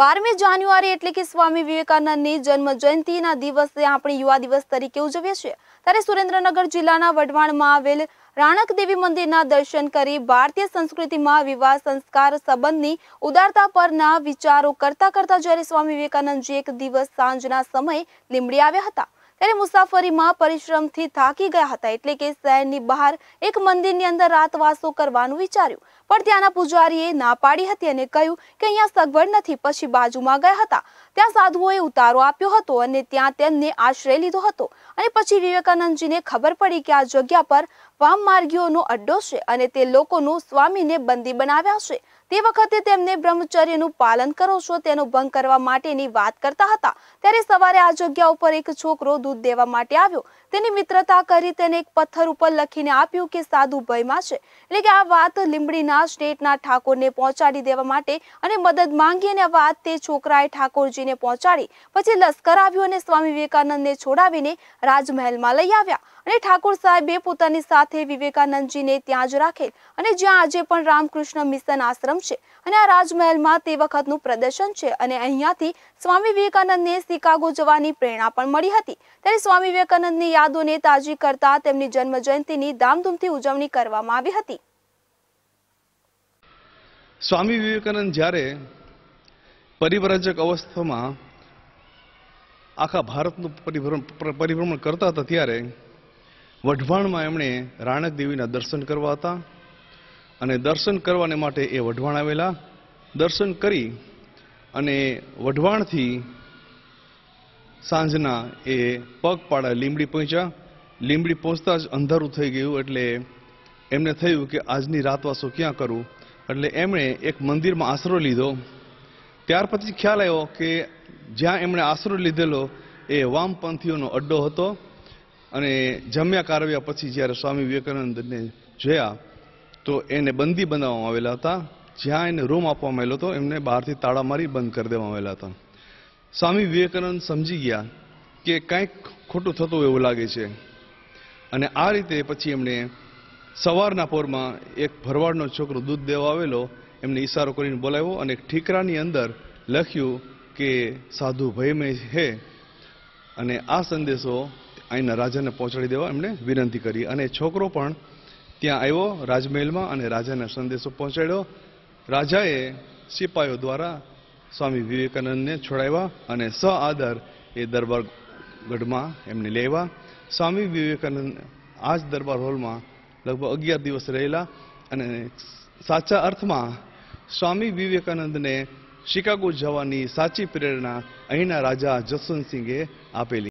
બારમી જાન્યુઆરી એટલે કે સ્વામી વિવેકાનંદની જન્મ જયંતિના દિવસે આપણે યુવા દિવસ તરીકે ઉજવીએ છીએ ત્યારે સુરેન્દ્રનગર જિલ્લાના વઢવાણમાં આવેલ રાણકદેવી મંદિરના દર્શન કરી ભારતીય સંસ્કૃતિમાં વિવાહ સંસ્કાર સંબંધની ઉદારતા પરના વિચારો કરતા કરતા જ્યારે સ્વામી વિવેકાનંદજી એક દિવસ સાંજના સમયે લીમડી આવ્યા હતા ત્યારે મુસાફરીમાં પરિશ્રમથી થાકી ગયા હતા એટલે કે શહેરની બહાર એક મંદિરની અંદર રાતવાસો કરવાનું વિચાર્યું પણ ત્યાંના પૂજારીએ ના પાડી હતી અને કહ્યું કે અહીંયા સગવડ નથી પછી બાજુમાં ગયા હતા ત્યાં સાધુઓએ ઉતારો આપ્યો હતો અને ત્યાં તેમને આશ્રય લીધો હતો અને પછી વિવેકાનંદજીને ખબર પડી કે આ જગ્યા પર ફર્મ માર્ગીયોનો અડડો છે અને તે લોકોનો સ્વામીને बंदी બનાવ્યા છે તે વખતે તેમણે ब्रह्मચर्यનું પાલન કરો છો તેનો ભંગ કરવા માટેની વાત કરતા હતા ત્યારે સવારે આ જગ્યા ઉપર એક છોકરો દૂધ દેવા માટે આવ્યો તેની મિત્રતા કરી તેને એક પથ્થર ઉપર લખીને આપ્યું કે સાધુ ભયમાં છે એટલે કે આ વાત લિમ્બડીના સ્ટેટના ઠાકોરને પહોંચાડી દેવા માટે અને મદદ માંગીને આ વાત તે છોકરાએ ઠાકોરજીને પહોંચાડી પછી લશ્કર આવ્યું અને સ્વામી વિવેકાનંદને છોડાવીને રાજમહેલમાં લઈ આવ્યા અને ઠાકોર સાહેબે પોતાની સાથે વિવેકાનંદજીને ત્યાં જ રાખેલ અને જ્યાં આજે પણ રામકૃષ્ણ મિશન આશ્રમ છે અને આ રાજમહેલમાં તે વખતનું પ્રદર્શન છે અને અહીંયાથી સ્વામી વિવેકાનંદને શિકાગો જવાની પ્રેરણા પણ મળી હતી ત્યારે સ્વામી વિવેકાનંદની યાદોને તાજી કરતા તેમની જન્મજયંતિની ધામધૂમથી ઉજવણી કરવામાં આવી હતી સ્વામી વિવેકાનંદ જ્યારે પરિવ્રજક અવસ્થામાં આખા ભારતનું પરિભ્રમણ પરિભ્રમણ કરતા હતા ત્યારે વઢવાણમાં એમણે રાણક દેવીના દર્શન કરવા હતા અને દર્શન કરવાને માટે એ વઢવાણ આવેલા દર્શન કરી અને વઢવાણથી સાંજના એ પગપાળા લીમડી પહોંચ્યા લીમડી પહોંચતા જ અંધારું થઈ ગયું એટલે એમને થયું કે આજની રાતવાસો ક્યાં કરું એટલે એમણે એક મંદિરમાં આશરો લીધો ત્યાર પછી ખ્યાલ આવ્યો કે જ્યાં એમણે આશરો લીધેલો એ વામપંથીઓનો અડ્ડો હતો અને જમ્યા કારવ્યા પછી જ્યારે સ્વામી વિવેકાનંદને જોયા તો એને બંદી બનાવવામાં આવેલા હતા જ્યાં એને રૂમ આપવામાં આવેલો હતો એમને બહારથી તાળા મારી બંધ કરી દેવામાં આવેલા હતા સ્વામી વિવેકાનંદ સમજી ગયા કે કાંઈક ખોટું થતું એવું લાગે છે અને આ રીતે પછી એમણે સવારના પોરમાં એક ભરવાડનો છોકરો દૂધ દેવા આવેલો એમને ઈશારો કરીને બોલાવ્યો અને ઠીકરાની અંદર લખ્યું કે સાધુ ભયમય હે અને આ સંદેશો અહીંના રાજાને પહોંચાડી દેવા એમણે વિનંતી કરી અને છોકરો પણ ત્યાં આવ્યો રાજમહેલમાં અને રાજાને સંદેશો પહોંચાડ્યો રાજાએ સિપાહીઓ દ્વારા સ્વામી વિવેકાનંદને છોડાવ્યા અને સ આદર એ દરબાર ગઢમાં એમને લેવા સ્વામી વિવેકાનંદ આ જ દરબાર હોલમાં લગભગ અગિયાર દિવસ રહેલા અને સાચા અર્થમાં સ્વામી વિવેકાનંદને શિકાગો જવાની સાચી પ્રેરણા અહીંના રાજા જસવંતસિંહે આપેલી